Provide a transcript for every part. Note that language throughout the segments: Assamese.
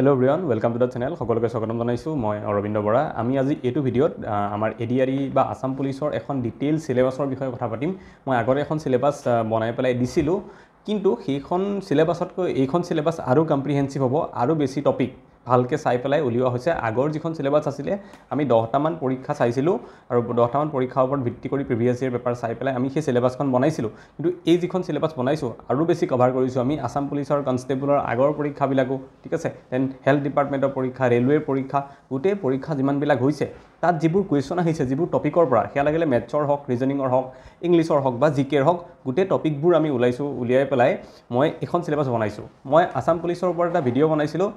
hello' Brian welcome to the channel সকলোকে স্বাগতম জনাইছোঁ মই অৰবিন্দ বৰা আমি আজি এইটো ভিডিঅ'ত আমাৰ এ ডি আৰ ই বা আছাম পুলিচৰ এখন ডিটেইল চিলেবাছৰ বিষয়ে কথা পাতিম মই আগতে এখন চিলেবাছ বনাই পেলাই দিছিলোঁ কিন্তু সেইখন চিলেবাছতকৈ এইখন চিলেবাছ আৰু কম্প্ৰিহেঞ্চিভ হ'ব আৰু বেছি টপিক ভালকৈ চাই পেলাই উলিওৱা হৈছে আগৰ যিখন চিলেবাছ আছিলে আমি দহটামান পৰীক্ষা চাইছিলোঁ আৰু দহটামান পৰীক্ষাৰ ওপৰত ভিত্তি কৰি প্ৰিভিয়াছ ইয়েৰ পেপাৰ চাই পেলাই আমি সেই চিলেবাছখন বনাইছিলোঁ কিন্তু এই যিখন চিলেবাছ বনাইছোঁ আৰু বেছি কভাৰ কৰিছোঁ আমি আছাম পুলিচৰ কনষ্টেবলৰ আগৰ পৰীক্ষাবিলাকো ঠিক আছে দেন হেল্থ ডিপাৰ্টমেণ্টৰ পৰীক্ষা ৰেলৱেৰ পৰীক্ষা গোটেই পৰীক্ষা যিমানবিলাক হৈছে তাত যিবোৰ কুৱেশ্যন আহিছে যিবোৰ টপিকৰ পৰা সেয়া লাগিলে মেথছৰ হওক ৰিজনিঙৰ হওক ইংলিছৰ হওক বা জি কেৰ হওক গোটেই টপিকবোৰ আমি ওলাইছোঁ উলিয়াই পেলাই মই এখন চিলেবাছ বনাইছোঁ মই আছাম পুলিচৰ ওপৰত এটা ভিডিঅ' বনাইছিলোঁ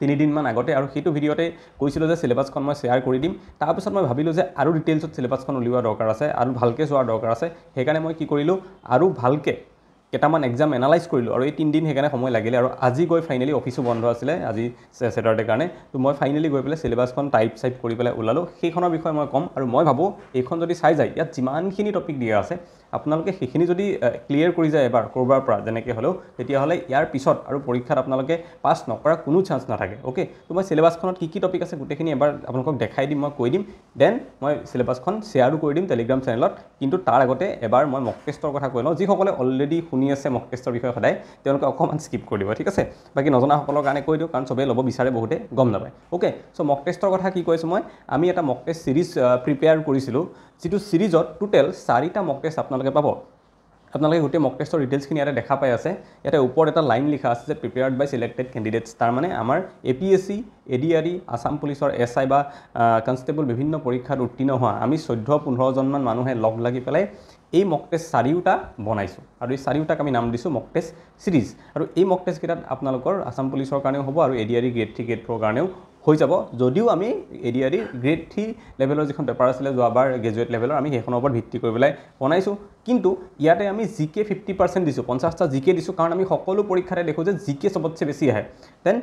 তিনিদিনমান আগতে আৰু সেইটো ভিডিঅ'তে কৈছিলোঁ যে চিলেবাছখন মই শ্বেয়াৰ কৰি দিম তাৰপিছত মই ভাবিলোঁ যে আৰু ডিটেইলছত চিলেবাছখন উলিওৱা দৰকাৰ আছে আৰু ভালকৈ চোৱাৰ দৰকাৰ আছে সেইকাৰণে মই কি কৰিলোঁ আৰু ভালকৈ কেইটামান এক্সাম এনালাইজ কৰিলোঁ আৰু এই তিনিদিন সেইকাৰণে সময় লাগিলে আৰু আজি গৈ ফাইনেলি অফিচো বন্ধ আছিলে আজি ছেটাৰডে কাৰণে ত' মই ফাইনেলি গৈ পেলাই চিলেবাছখন টাইপ চাইপ কৰি পেলাই ওলালোঁ সেইখনৰ বিষয়ে মই ক'ম আৰু মই ভাবোঁ এইখন যদি চাই যায় ইয়াত যিমানখিনি টপিক দিয়া আছে আপোনালোকে সেইখিনি যদি ক্লিয়াৰ কৰি যায় এবাৰ ক'ৰবাৰ পৰা যেনেকৈ হ'লেও তেতিয়াহ'লে ইয়াৰ পিছত আৰু পৰীক্ষাত আপোনালোকে পাছ নকৰাৰ কোনো চান্স নাথাকে অ'কে ত' মই চিলেবাছখনত কি কি টপিক আছে গোটেইখিনি এবাৰ আপোনালোকক দেখাই দিম মই কৈ দিম দেন মই চিলেবাছখন শ্বেয়াৰো কৰি দিম টেলিগ্ৰাম চেনেলত কিন্তু তাৰ আগতে এবাৰ মই মক টেষ্টৰ কথা কৈ লওঁ যিসকলে অলৰেডি শুনি আছে মক টেষ্টৰ বিষয়ে সদায় তেওঁলোকে অকণমান স্কিপ কৰি দিব ঠিক আছে বাকী নজনাসকলৰ কাৰণে কৈ দিওঁ কাৰণ চবেই ল'ব বিচাৰে বহুতে গম নাপায় অ'কে চ' মক টেষ্টৰ কথা কি কৈছোঁ মই আমি এটা মক টেষ্ট ছিৰিজ প্ৰিপেয়াৰ কৰিছিলোঁ যিটো ছিৰিজত টোটেল চাৰিটা মক টেষ্ট আপোনালোকে আপোনালোকে পাব আপোনালোকে গোটেই মক টেষ্টৰ ডিটেইলছখিনি ইয়াতে দেখা পাই আছে ইয়াতে ওপৰত এটা লাইন লিখা আছে যে প্ৰিপেয়াৰ্ড বাই চিলেক্টেড কেণ্ডিডেটছ তাৰমানে আমাৰ A P S C A D R E Assam পুলিচৰ এছ আই বা কনষ্টেবল বিভিন্ন পৰীক্ষাত উত্তীৰ্ণ হোৱা আমি চৈধ্য পোন্ধৰজনমান মানুহে লগ লাগি পেলাই এই মক টেষ্ট চাৰিওটা বনাইছোঁ আৰু এই চাৰিওটাক আমি নাম দিছোঁ মক টেষ্ট ছিৰিজ আৰু এই মক টেষ্টকেইটাত আপোনালোকৰ আছাম পুলিচৰ কাৰণেও হ'ব আৰু A D R E grade three grade four কাৰণেও হৈ যাব যদিও আমি এডিআইডি গ্ৰেড থ্ৰী লেভেলৰ যিখন পেপাৰ আছিলে যোৱাবাৰ গ্ৰেজুৱেট লেভেলৰ আমি সেইখনৰ ওপৰত ভিত্তি কৰি পেলাই বনাইছোঁ কিন্তু ইয়াতে আমি জি কে ফিফটি পাৰ্চেণ্ট দিছোঁ পঞ্চাছটা জি কে দিছোঁ কাৰণ আমি সকলো পৰীক্ষাতে দেখোঁ যে জি কে চবতছে বেছি আহে দেন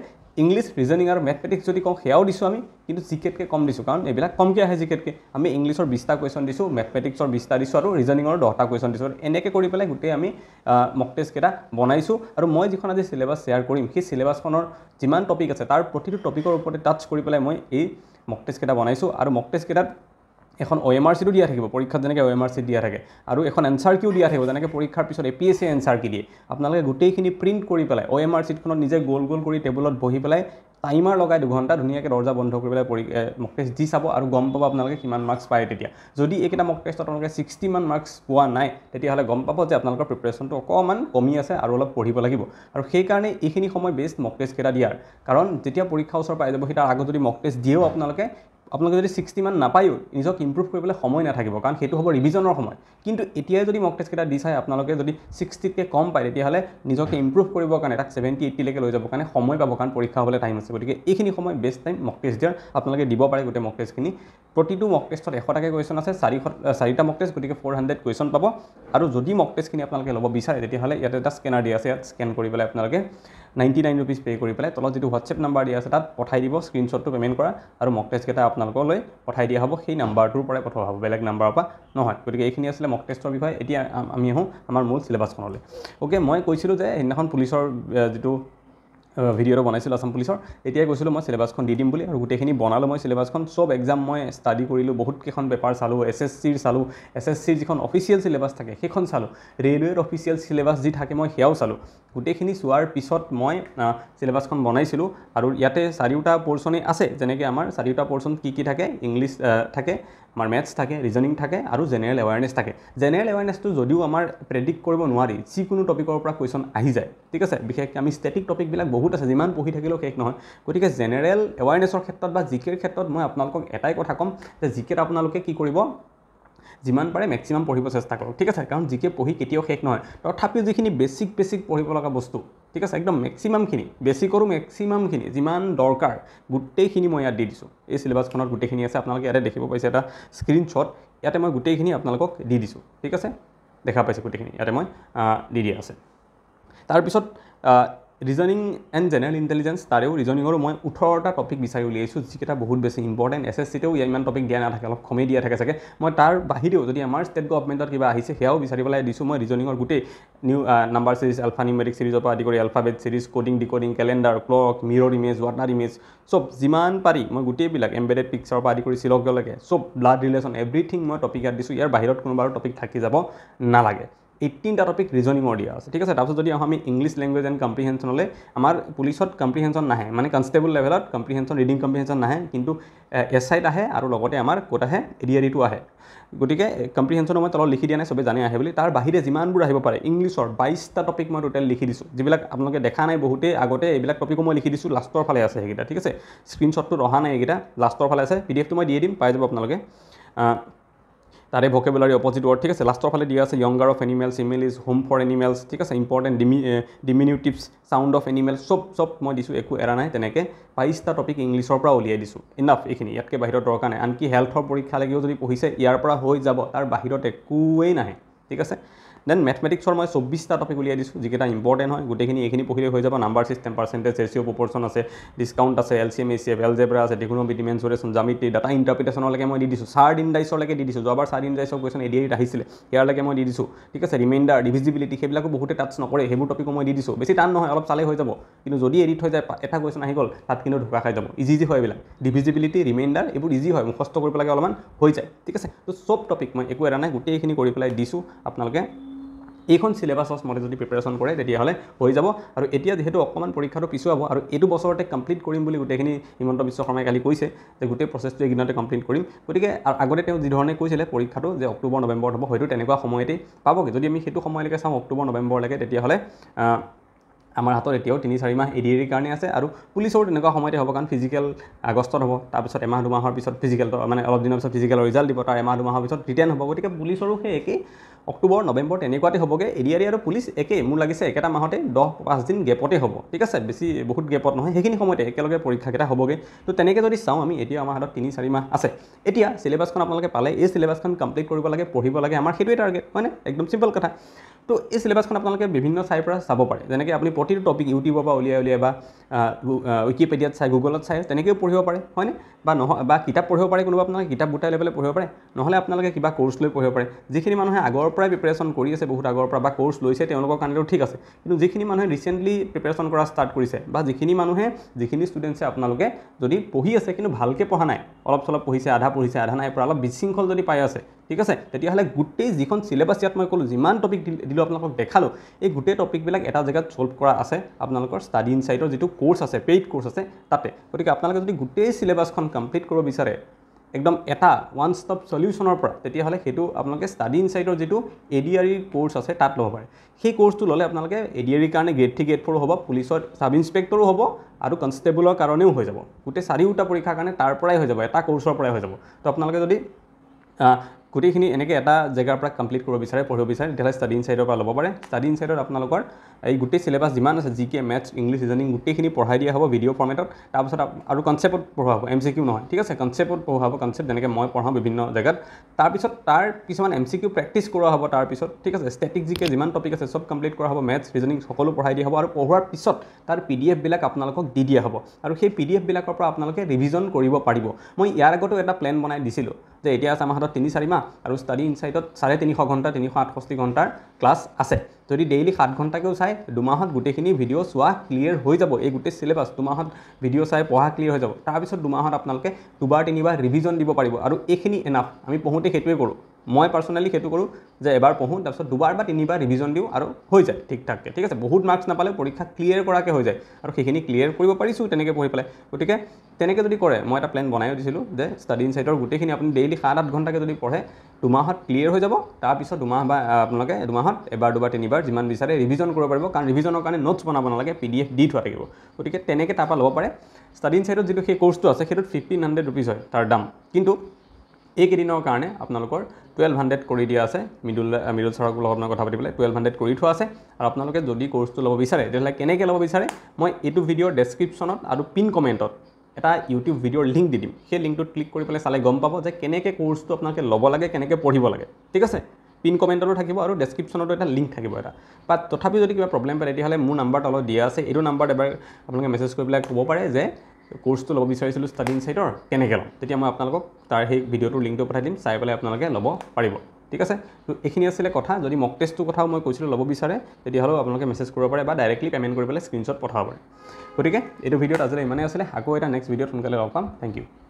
ইংলিছ ৰিজনিং আৰু মেথমেটিক্স যদি কওঁ সেয়াও দিছোঁ আমি কিন্তু জি কেতকৈ কম দিছোঁ কাৰণ এইবিলাক কমকৈ আহে জি কেতকৈ আমি ইংলিছৰ বিছটা কুৱেশ্যন দিছোঁ মেথমেটিক্সৰ বিছটা দিছোঁ আৰু ৰিজনিঙৰ দহটা কুৱেশ্যন দিছোঁ আৰু এনেকৈ কৰি পেলাই গোটেই আমি মক টেষ্টকেইটা বনাইছোঁ আৰু মই যিখন আজি চিলেবাছ শ্বেয়াৰ কৰিম সেই চিলেবাছখনৰ যিমান টপিক আছে তাৰ প্ৰতিটো টপিকৰ ওপৰতে টাচ কৰি পেলাই মই এই মক টেষ্টকেইটা বনাইছোঁ আৰু মক টেষ্টকেইটাত এখন অ' এম আৰ চিটো দিয়া থাকিব পৰীক্ষাত যেনেকৈ অ' এম আৰ চি দিয়া থাকে আৰু এখন এনচাৰ কিউ দিয়া থাকিব যেনেকৈ পৰীক্ষাৰ পিছত A P S C answer কি দিয়ে আপোনালোকে গোটেইখিনি প্ৰিণ্ট কৰি পেলাই অ' এম আৰ চিটখনত নিজে গোল গোল কৰি টেবুলত বহি পেলাই টাইমাৰ লগাই দুঘণ্টা ধুনীয়াকৈ দৰ্জা বন্ধ কৰি পেলাই পৰীক্ষা মক টেষ্ট দি চাব আৰু গম পাব আপোনালোকে কিমান মাৰ্কছ পায় তেতিয়া যদি এইকেইটা মক টেষ্টত আপোনালোকে মান মাৰ্কছ পোৱা নাই তেতিয়াহ'লে গম পাব যে আপোনালোকৰ প্ৰিপেৰেশ্যনটো অকণমান কমি আছে আৰু অলপ পঢ়িব লাগিব আৰু সেইকাৰণে এইখিনি সময় বেষ্ট মক টেষ্টকেইটা দিয়াৰ কাৰণ যেতিয়া পৰীক্ষা ওচৰ পাই যাব সেই তাৰ আগত যদি মক টেষ্ট দিয়েও আপোনালোকে আপোনালোকে যদি ছিক্সটি মান নাপায়ো নিজক ইম্প্ৰুভ কৰিবলৈ সময় নাথাকিব কাৰণ সেইটো হ'ব ৰিভিজনৰ সময় কিন্তু এতিয়াই যদি মক টেষ্টকেইটা দি চাই আপোনালোকে যদি ছিক্সটিতকৈ কম পায় তেতিয়াহ'লে নিজকে ইম্প্ৰুভ কৰিবৰ কাৰণে তাক ছেভেণ্টি এইটিলৈকে লৈ যাবৰ কাৰণে সময় পাব কাৰণ পৰীক্ষা হ'বলৈ টাইম আছে গতিকে এইখিনি সময় বেষ্ট টাইম মক টেষ্ট দিয়াৰ আপোনালোকে দিব পাৰে গোটেই মক টেষ্টখিনি প্ৰতিটো মক টেষ্টত এশটাকৈ কুৱেশ্যন আছে চাৰিশ চাৰিটা মক টেষ্ট গতিকে ফ'ৰ হাণ্ড্ৰেড কুৱেশ্যন পাব আৰু যদি মক টেষ্টখিনি আপোনালোকে ল'ব বিচাৰে তেতিয়াহ'লে ইয়াতে এটা স্কেনাৰ দিয়া আছে ইয়াত স্কেন কৰি পেলাই আপোনালোকে নাইণ্টি নাইন ৰুপিজ পে' কৰি পেলাই তলত যিটো হোৱাটছএপ নাম্বাৰ দিয়া আছে তাত পঠাই দিব স্ক্ৰীনশ্বটটো পে'মেণ্ট কৰা আৰু মক টেষ্টকেইটা আপোনালোকলৈ পঠাই দিয়া হ'ব সেই নাম্বাৰটোৰ পৰাই পঠোৱা হ'ব বেলেগ নাম্বাৰৰ পৰা নহয় গতিকে এইখিনি আছিলে মক টেষ্টৰ বিষয়ে এতিয়া আমি আহোঁ আমাৰ মূল চিলেবাছখনলৈ অ'কে মই কৈছিলোঁ যে সেইদিনাখন পুলিচৰ যিটো ভিডিঅ'টো বনাইছিলোঁ আছাম পুলিচৰ এতিয়াই কৈছিলোঁ মই চিলেবাছখন দি দিম বুলি আৰু গোটেইখিনি বনালোঁ মই চিলেবাছখন চব এক্সাম মই ষ্টাডি কৰিলোঁ বহুত কেইখন পেপাৰ চালোঁ এছ এছ চিৰ চালোঁ এছ এছ চিৰ যিখন অফিচিয়েল চিলেবাছ থাকে সেইখন চালোঁ ৰেলৱেৰ অফিচিয়েল চিলেবাছ যি থাকে মই সেয়াও চালোঁ গোটেইখিনি চোৱাৰ পিছত মই চিলেবাছখন বনাইছিলোঁ আৰু ইয়াতে চাৰিওটা পৰ্চনেই আছে যেনেকৈ আমাৰ চাৰিওটা পৰ্চন কি কি থাকে ইংলিছ থাকে আমাৰ মেথছ থাকে ৰিজনিং থাকে আৰু জেনেৰেল এৱাৰনেছ থাকে জেনেৰেল এৱাৰনেছটো যদিও আমাৰ প্ৰেডিক্ট কৰিব নোৱাৰি যিকোনো টপিকৰ পৰা কুৱেশ্যন আহি যায় ঠিক আছে বিশেষকৈ আমি ষ্টেটিক টপিকবিলাক বহুত বহুত আছে যিমান পঢ়ি থাকিলেও শেষ নহয় গতিকে জেনেৰেল এৱাৰনেছৰ ক্ষেত্ৰত বা জিকেৰ ক্ষেত্ৰত মই আপোনালোকক এটাই কথা ক'ম যে জিকেত আপোনালোকে কি কৰিব যিমান পাৰে মেক্সিমাম পঢ়িব চেষ্টা কৰক ঠিক আছে কাৰণ জিকে পঢ়ি কেতিয়াও শেষ নহয় তথাপিও যিখিনি বেছিক বেছিক পঢ়িব লগা বস্তু ঠিক আছে একদম মেক্সিমামখিনি বেছিকৰো মেক্সিমামখিনি যিমান দৰকাৰ গোটেইখিনি মই ইয়াত দি দিছোঁ এই চিলেবাছখনত গোটেইখিনি আছে আপোনালোকে ইয়াতে দেখিব পাইছে এটা স্ক্ৰীণশ্বট ইয়াতে মই গোটেইখিনি আপোনালোকক দি দিছোঁ ঠিক আছে দেখা পাইছোঁ গোটেইখিনি ইয়াতে মই দি দিয়া আছে তাৰপিছত ৰিজনিং এণ্ড জেনেৰেল ইণ্টেলিজেঞ্চ তাৰেও ৰিজনিঙৰো মই ওঠৰটা টপিক বিচাৰি উলিয়াইছোঁ যিকেইটা বহুত বেছি ইম্পৰ্টেণ্ট এছ এছ চিতেও ইমান টপিক দিয়া নাথাকে অলপ কমেই দিয়া থাকে চাগে মই তাৰ বাহিৰেও যদি আমাৰ ষ্টেট গভৰ্ণমেণ্টত কিবা আহিছে সেয়াও বিচাৰি পেলাই দিছোঁ মই ৰিজনিঙৰ গোটেই new number series alpha numeric ছিৰিজৰ পৰা আদি কৰি alphabet series coding decoding calendar clock mirror image water image চব যিমান পাৰি মই গোটেইবিলাক এম্বেডেড পিকচাৰৰ পৰা আদি কৰি চিলকলৈকে চব ব্লাড ৰিলেশ্যন এভৰিথিং মই টপিক ইয়াত দিছোঁ ইয়াৰ বাহিৰত কোনোবাৰো টপিক থাকি যাব নালাগে এইটিনটা টপিক ৰিজনিঙৰ দিয়া আছে ঠিক আছে তাৰপিছত যদি আহোঁ আমি ইংলিছ লেংগুৱেজ এণ্ড কম্প্ৰিহেনশ্যনলৈ আমাৰ পুলিচত কম্প্ৰিহেনশ্যন নাহে মানে কনষ্টেবল লেভেলত কম্প্ৰিহেনশ্যন ৰিডিং কম্প্ৰিহেনশ্যন নাহে কিন্তু এছ আইত আহে আৰু লগতে আমাৰ ক'ত আহে এডিয়াৰিটো e আহে গতিকে কম্প্ৰিহেনশ্যনো মই তলত লিখি দিয়া নাই চবেই জানে আহে বুলি তাৰ বাহিৰে যিমানবোৰ আহিব পাৰে ইংলিছৰ বাইছটা টপিক মই টোটেল লিখি দিছোঁ যিবিলাক আপোনালোকে দেখা নাই বহুতেই আগতে এইবিলাক টপিকো মই লিখি দিছোঁ লাষ্টৰ ফালে আছে সেইকেইটা ঠিক আছে স্ক্ৰীনশ্বটটো অহা নাই এইকেইটা লাষ্টৰ ফালে আছে পি ডি এফটো মই দিয়ে দিম পাই যাব আপোনালোকে তাৰে ভকেবুলাৰী অপজিট ৱৰ্ড ঠিক আছে লাষ্টৰ ফালে দিয়া আছে য়ংগাৰ অফ এনিমেলছ ইমেলিজ হোম ফৰ এনিমেলছ ঠিক আছে ইম্পৰ্টেণ্ট ডিমি ডিমিনিউটিভছ ছাউণ্ড অফ এনিমেলছ চব চব মই দিছোঁ একো এৰা নাই তেনেকৈ বাইছটা টপিক ইংলিছৰ পৰা উলিয়াই দিছোঁ ইনাফ এইখিনি ইয়াতকৈ বাহিৰত দৰকাৰ নাই আনকি হেল্থৰ পৰীক্ষালৈকেও যদি পঢ়িছে ইয়াৰ পৰা হৈ যাব তাৰ বাহিৰত একোৱেই নাহে ঠিক আছে দেন মেথমেটিক্সৰ মই চৌব্বিছটা টপিক উলিয়াই দিছোঁ যিকেইটা ইম্পৰ্টেণ্ট হয় গোটেইখিনি এইখিনি পঢ়িলে হৈ যাব number system percentage ratio' proportion আছে ডিছকাউণ্ট আছে L C M A C F algebra আছে ডিগুণ ডিমেঞ্চৰেশ্যন জামিটি ডাটা ইণ্টাৰপ্ৰিটেশ্যনলৈকে মই দি দিছোঁ চাৰ্ড ইণ্ডাইচলৈকে দি দিছোঁ যোৱাবাৰ চাৰ্ড ইণ্ডাইচৰ কুৱেশ্যন এডি এইট আহিছিলে ইয়াৰলৈকে মই দি দিছোঁ ঠিক আছে ৰিমাইণ্ডাৰ ডিভিজিবিলিটি সেইবিলাকো বহুতে টাচ নকৰে সেইবোৰ টপিকো মই দি দিছোঁ বেছি টান নহয় অলপ চালে হৈ যাব কিন্তু যদি এডিট হৈ যায় এটা কুৱেশ্যন আহি গ'ল তাত কিন্তু ঢোকা খাই যাব ইজি ইজি হয় এইবিলাক ডিভিজিবিলিটি ৰিমাইণ্ডাৰ এইবোৰ ইজি হয় মুখস্থ কৰিব লাগে অলপমান হৈ যায় ঠিক আছে ত' চব টপিক মই একো এটা নাই গোটেইখিনি কৰি পেলাই দিছোঁ আপোনালোকে এইখন চিলেবাছত মতে যদি প্ৰিপেৰেশ্যন কৰে তেতিয়াহ'লে হৈ যাব আৰু এতিয়া যিহেতু অকণমান পৰীক্ষাটো পিছুৱাব আৰু এইটো বছৰতে কমপ্লিট কৰিম বুলি গোটেইখিনি হিমন্ত বিশ্ব শৰ্মাই কালি কৈছে যে গোটেই প্ৰচেছটো এইকেইদিনতে কমপ্লিট কৰিম গতিকে আৰু আগতে তেওঁ যিধৰণে কৈছিলে পৰীক্ষাটো যে অক্টোবৰ নৱেম্বৰত হ'ব হয়তো তেনেকুৱা সময়তেই পাবগৈ যদি আমি সেইটো সময়লৈকে চাওঁ অক্টোবৰ নৱেম্বৰলৈকে তেতিয়াহ'লে আমাৰ হাতত এতিয়াও তিনি চাৰি মাহ এডিৰিৰ কাৰণে আছে আৰু পুলিচৰো তেনেকুৱা সময়তে হ'ব কাৰণ ফিজিকেল আগষ্টত হ'ব তাৰপিছত এমাহ দুমাহৰ পিছত ফিজিকেল মানে অলপ দিনৰ পিছত ফিজিকেল ৰিজাল্ট দিব তাৰ এমাহ দুমাহৰ পিছত ৰিটাৰ্ণ হ'ব গতিকে পুলিচৰো সেই একেই অক্টোবৰ নৱেম্বৰ তেনেকুৱাতে হ'বগৈ এৰিয়াৰে আৰু পুলিচ একেই মোৰ লাগিছে একেটা মাহতে দহ পাঁচদিন গেপতে হ'ব ঠিক আছে বেছি বহুত গেপত নহয় সেইখিনি সময়তে একেলগে পৰীক্ষাকেইটা হ'বগৈ তো তেনেকৈ যদি চাওঁ আমি এতিয়া আমাৰ হাতত তিনি চাৰি মাহ আছে এতিয়া চিলেবাছখন আপোনালোকে পালে এই চিলেবাছখন কমপ্লিট কৰিব লাগে পঢ়িব লাগে আমাৰ সেইটোৱে টাৰ্গেট হয়নে একদম চিম্পল কথা তো এই চিলেবাছখন আপোনালোকে বিভিন্ন ঠাইৰ পৰা চাব পাৰে যেনেকৈ আপুনি প্ৰতিটো টপিক ইউটিউবৰ পৰা উলিয়াই উলিয়াই বা উইকিপেডিয়াত চাই গুগলত চাই তেনেকৈও পঢ়িব পাৰে হয়নে বা নহয় বা কিতাপ পঢ়িব পাৰে কোনোবা আপোনালোকে কিতাপ গোটাই লৈ পেলাই পঢ়িব পাৰে নহ'লে আপোনালোকে কিবা কোৰ্চ লৈ পঢ়িব পাৰে যিখিনি মানুহে আগৰ পৰাই প্ৰিপেৰেশ্যন কৰি আছে বহুত আগৰ পৰা বা কোৰ্চ লৈছে তেওঁলোকৰ কাৰণেতো ঠিক আছে কিন্তু যিখিনি মানুহে ৰিচেণ্টলি প্ৰিপেৰেশ্যন কৰা ষ্টাৰ্ট কৰিছে বা যিখিনি মানুহে যিখিনি ষ্টুডেণ্টছে আপোনালোকে যদি পঢ়ি আছে কিন্তু ভালকৈ পঢ়া নাই অলপ চলপ পঢ়িছে আধা পঢ়িছে আধা নাই পৰা অলপ বিশৃংখল যদি পাই আছে ঠিক আছে তেতিয়াহ'লে গোটেই যিখন চিলেবাছ ইয়াত মই ক'লোঁ যিমান টপিক দিলোঁ আপোনালোকক দেখালোঁ এই গোটেই টপিকবিলাক এটা জেগাত ছল্ভ কৰা আছে আপোনালোকৰ ষ্টাডি ইনচাইটৰ যিটো কোৰ্চ আছে পেইড কোৰ্চ আছে তাতে গতিকে আপোনালোকে যদি গোটেই চিলেবাছখন কমপ্লিট কৰিব বিচাৰে একদম এটা ওৱান ষ্টপ চলিউশ্যনৰ পৰা তেতিয়াহ'লে সেইটো আপোনালোকে ষ্টাডি ইনচাইটৰ যিটো এ ডি আৰ আৰিৰ কোৰ্চ আছে তাত ল'ব পাৰে সেই কোৰ্চটো ল'লে আপোনালোকে এ ডি আৰিৰ কাৰণে গ্ৰেড থ্ৰী গ্ৰেড ফ'ৰ হ'ব পুলিচৰ চাব ইঞ্চপেক্টৰো হ'ব আৰু কনষ্টেবলৰ কাৰণেও হৈ যাব গোটেই চাৰিওটা পৰীক্ষাৰ কাৰণে তাৰ পৰাই হৈ যাব এটা কোৰ্চৰ পৰাই হৈ যাব তো আপোনালোকে যদি গোটেইখিনি এনেকৈ এটা জেগাৰ পৰা কমপ্লিট কৰিব বিচাৰে পঢ়িব বিচাৰে তেতিয়াহ'লে ষ্টাডি ইনচাইডৰ পৰা ল'ব পাৰে ষ্টাডি ইনচাইডত আপোনালোকৰ এই গোটেই চিলেবাছ যিমান আছে G K maths English reasoning গোটেইখিনি পঢ়াই দিয়া হ'ব ভিডিঅ' ফৰ্মেটত তাৰপিছত আৰু কনচেপ্টত পঢ়োৱা হ'ব এম চি কিউ নহয় ঠিক আছে কনচেপ্টত পঢ়োৱা হ'ব কনচেপ্ট যেনেকৈ মই পঢ়াওঁ বিভিন্ন জেগাত তাৰপিছত তাৰ কিছুমান এম চি কিউ প্ৰেক্টিছ কৰা হ'ব তাৰপিছত ঠিক আছে ষ্টেটিক জি কে যিমান টপিক আছে চব কমপ্লিট কৰা হ'ব মেথছ ৰিজনিং সকলো পঢ়াই দিয়া হ'ব আৰু পঢ়োৱাৰ পিছত তাৰ পি ডি এফবিলাক আপোনালোকক দি দিয়া হ'ব আৰু সেই পি ডি এফবিলাকৰ পৰা আপোনালোকে ৰিভিজন কৰিব পাৰিব মই ইয়াৰ আগতেও এটা প্লেন বনাই দিছিলোঁ যে এতিয়া আছে আমাৰ হাতত তিনি চাৰি মাহ আৰু ষ্টাডি ইনচাইটত চাৰে তিনিশ ঘণ্টা তিনিশ আঠষষ্ঠি ঘণ্টাৰ ক্লাছ আছে যদি ডেইলি সাত ঘণ্টাকৈও চাই দুমাহত গোটেইখিনি ভিডিঅ' চোৱা ক্লিয়াৰ হৈ যাব এই গোটেই চিলেবাছ দুমাহত ভিডিঅ' চাই পঢ়া ক্লিয়াৰ হৈ যাব তাৰপিছত দুমাহত আপোনালোকে দুবাৰ তিনিবাৰ ৰিভিজন দিব পাৰিব আৰু এইখিনি এনাফ আমি পঢ়োঁতে সেইটোৱে কৰোঁ মই পাৰ্চনেলি সেইটো কৰোঁ যে এবাৰ পঢ়োঁ তাৰপিছত দুবাৰ বা তিনিবাৰ ৰিভিজন দিওঁ আৰু হৈ যায় ঠিক ঠাককৈ ঠিক আছে বহুত মাৰ্কছ নাপালেও পৰীক্ষা ক্লিয়াৰ কৰাকৈ হৈ যায় আৰু সেইখিনি ক্লিয়াৰ কৰিব পাৰিছোঁ তেনেকৈ পঢ়ি পেলাই গতিকে তেনেকৈ যদি কৰে মই এটা প্লেন বনায়ো দিছিলোঁ যে ষ্টাডি ইনচাইটৰ গোটেইখিনি আপুনি ডেইলি সাত আঠ ঘণ্টাকৈ যদি পঢ়ে দুমাহত ক্লিয়াৰ হৈ যাব তাৰপিছত দুমাহ বা আপোনালোকে দুমাহত এবাৰ দুবাৰ তিনিবাৰ যিমান বিচাৰে ৰিভিজন কৰিব পাৰিব কাৰণ ৰিভিজনৰ কাৰণে নোটছ বনাব নালাগে পি ডি এফ দি থোৱা থাকিব গতিকে তেনেকৈ তাৰপৰা ল'ব পাৰে ষ্টাডি ইনচাইটত যিটো সেই কৰ্চটো আছে সেইটোত ফিফটিন হাণ্ড্ৰেড ৰুপিজ হয় তাৰ দাম কিন্তু এইকেইদিনৰ কাৰণে আপোনালোকৰ টুৱেল্ভ হাণ্ড্ৰেড কৰি দিয়া আছে মিডুল মিডুল চাৰক লগত আপোনাৰ কথা পাতি পেলাই টুৱেল্ভ হাণ্ড্ৰেড কৰি থোৱা আছে আৰু আপোনালোকে যদি কোৰ্চটো ল'ব বিচাৰে তেতিয়াহ'লে কেনেকৈ ল'ব বিচাৰে মই এইটো ভিডিঅ'ৰ ডেছক্ৰিপশ্যনত আৰু পিন কমেণ্টত এটা ইউটিউব ভিডিঅ'ৰ লিংক দি দিম সেই লিংকটোত ক্লিক কৰি পেলাই চালে গম পাব যে কেনেকৈ কোৰ্চটো আপোনালোকে ল'ব লাগে কেনেকৈ পঢ়িব লাগে ঠিক আছে পিন কমেণ্টতো থাকিব আৰু ডেছক্ৰিপশ্যনতো এটা লিংক থাকিব এটা বা তথাপিও যদি কিবা প্ৰব্লেম পায় তেতিয়াহ'লে মোৰ নাম্বাৰ তলত দিয়া আছে এইটো নাম্বাৰত এবাৰ আপোনালোকে মেছেজ কৰি পেলাই ক'ব পাৰে যে কোৰ্চটো ল'ব বিচাৰিছিলোঁ ষ্টাডিং ছাইডৰ কেনেকৈ ল'ম তেতিয়া মই আপোনালোকক তাৰ সেই ভিডিঅ'টোৰ লিংকটো পঠাই দিম চাই পেলাই আপোনালোকে ল'ব পাৰিব ঠিক আছে তো এইখিনি আছিলে কথা যদি মক টেষ্টটো কথাও মই কৈছিলোঁ ল'ব বিচাৰে তেতিয়াহ'লেও আপোনালোকে মেছেজ কৰিব পাৰে বা ডাইৰেক্টলি পে'মেণ্ট কৰি পেলাই স্ক্ৰীনশ্বট পঠাব পাৰে গতিকে এইটো ভিডিঅ'ত আজিলৈ ইমানেই আছিলে আকৌ এটা নেক্সট ভিডিঅ'ত সোনকালে লগ পাম থেংক ইউ